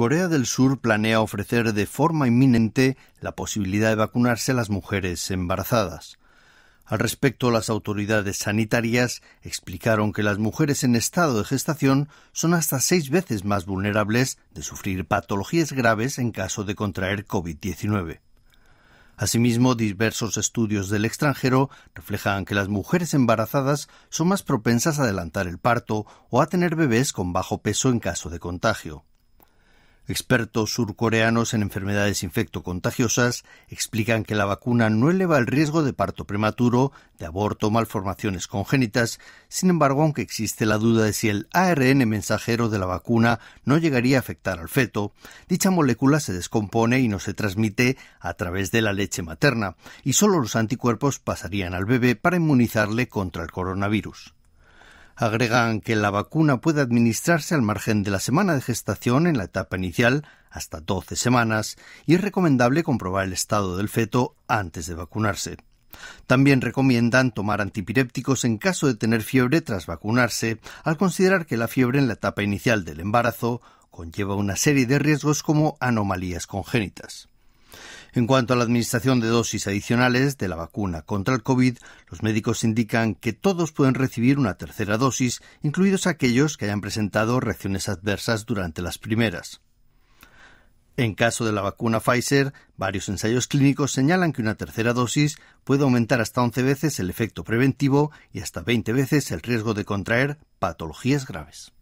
Corea del Sur planea ofrecer de forma inminente la posibilidad de vacunarse a las mujeres embarazadas. Al respecto, las autoridades sanitarias explicaron que las mujeres en estado de gestación son hasta seis veces más vulnerables de sufrir patologías graves en caso de contraer COVID-19. Asimismo, diversos estudios del extranjero reflejan que las mujeres embarazadas son más propensas a adelantar el parto o a tener bebés con bajo peso en caso de contagio. Expertos surcoreanos en enfermedades infectocontagiosas explican que la vacuna no eleva el riesgo de parto prematuro, de aborto, o malformaciones congénitas. Sin embargo, aunque existe la duda de si el ARN mensajero de la vacuna no llegaría a afectar al feto, dicha molécula se descompone y no se transmite a través de la leche materna, y solo los anticuerpos pasarían al bebé para inmunizarle contra el coronavirus. Agregan que la vacuna puede administrarse al margen de la semana de gestación en la etapa inicial, hasta 12 semanas, y es recomendable comprobar el estado del feto antes de vacunarse. También recomiendan tomar antipirépticos en caso de tener fiebre tras vacunarse, al considerar que la fiebre en la etapa inicial del embarazo conlleva una serie de riesgos como anomalías congénitas. En cuanto a la administración de dosis adicionales de la vacuna contra el COVID, los médicos indican que todos pueden recibir una tercera dosis, incluidos aquellos que hayan presentado reacciones adversas durante las primeras. En caso de la vacuna Pfizer, varios ensayos clínicos señalan que una tercera dosis puede aumentar hasta 11 veces el efecto preventivo y hasta 20 veces el riesgo de contraer patologías graves.